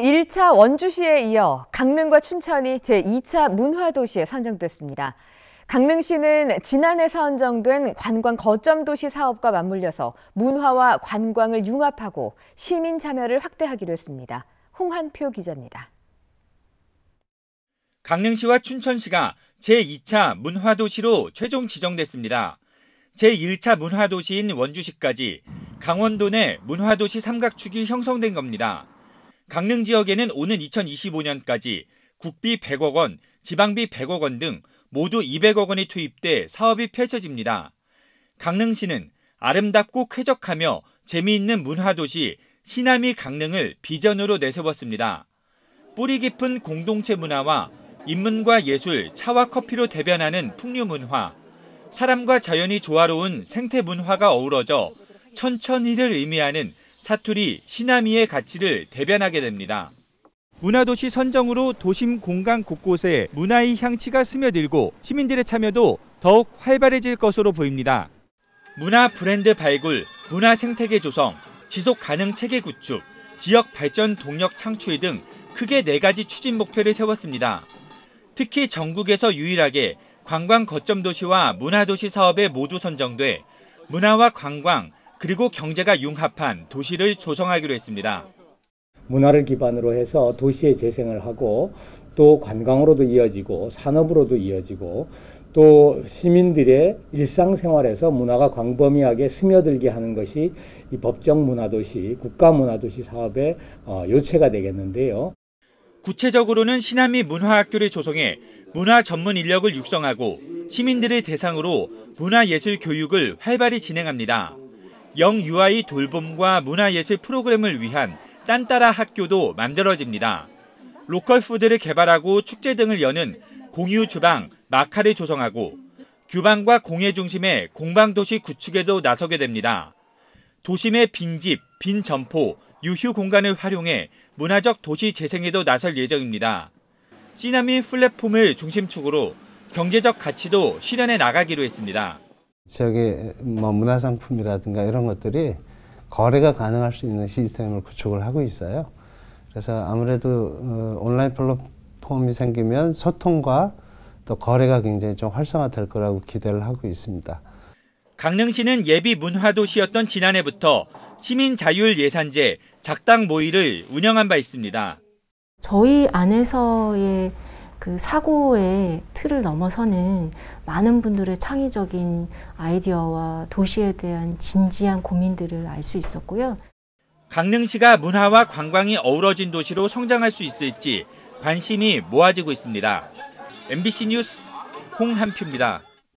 제1차 원주시에 이어 강릉과 춘천이 제2차 문화도시에 선정됐습니다. 강릉시는 지난해 선정된 관광 거점 도시 사업과 맞물려서 문화와 관광을 융합하고 시민 참여를 확대하기로 했습니다. 홍한표 기자입니다. 강릉시와 춘천시가 제2차 문화도시로 최종 지정됐습니다. 제1차 문화도시인 원주시까지 강원도 내 문화도시 삼각축이 형성된 겁니다. 강릉 지역에는 오는 2025년까지 국비 100억 원, 지방비 100억 원 등 모두 200억 원이 투입돼 사업이 펼쳐집니다. 강릉시는 아름답고 쾌적하며 재미있는 문화도시 시나미 강릉을 비전으로 내세웠습니다. 뿌리 깊은 공동체 문화와 인문과 예술, 차와 커피로 대변하는 풍류 문화, 사람과 자연이 조화로운 생태 문화가 어우러져 천천히를 의미하는 사투리, 시나미의 가치를 대변하게 됩니다. 문화도시 선정으로 도심 공간 곳곳에 문화의 향치가 스며들고 시민들의 참여도 더욱 활발해질 것으로 보입니다. 문화 브랜드 발굴, 문화 생태계 조성, 지속 가능 체계 구축, 지역 발전 동력 창출 등 크게 네 가지 추진 목표를 세웠습니다. 특히 전국에서 유일하게 관광 거점 도시와 문화도시 사업에 모두 선정돼 문화와 관광, 그리고 경제가 융합한 도시를 조성하기로 했습니다. 문화를 기반으로 해서 도시의 재생을 하고 또 관광으로도 이어지고 산업으로도 이어지고 또 시민들의 일상생활에서 문화가 광범위하게 스며들게 하는 것이 이 법정 문화도시, 국가문화도시 사업의 어, 요체가 되겠는데요. 구체적으로는 신한미 문화학교를 조성해 문화 전문 인력을 육성하고 시민들을 대상으로 문화예술 교육을 활발히 진행합니다. 영유아의 돌봄과 문화예술 프로그램을 위한 딴따라 학교도 만들어집니다. 로컬 푸드를 개발하고 축제 등을 여는 공유 주방 마카를 조성하고 규방과 공예 중심의 공방도시 구축에도 나서게 됩니다. 도심의 빈집, 빈 점포, 유휴 공간을 활용해 문화적 도시 재생에도 나설 예정입니다. 시나민 플랫폼을 중심축으로 경제적 가치도 실현해 나가기로 했습니다. 지역의 뭐 문화상품이라든가 이런 것들이 거래가 가능할 수 있는 시스템을 구축을 하고 있어요. 그래서 아무래도 어, 온라인 플랫폼이 생기면 소통과 또 거래가 굉장히 좀 활성화될 거라고 기대를 하고 있습니다. 강릉시는 예비 문화도시였던 지난해부터 시민 자율 예산제 작당 모의를 운영한 바 있습니다. 저희 안에서의 그 사고의 틀을 넘어서는 많은 분들의 창의적인 아이디어와 도시에 대한 진지한 고민들을 알 수 있었고요. 강릉시가 문화와 관광이 어우러진 도시로 성장할 수 있을지 관심이 모아지고 있습니다. MBC 뉴스 홍한표입니다.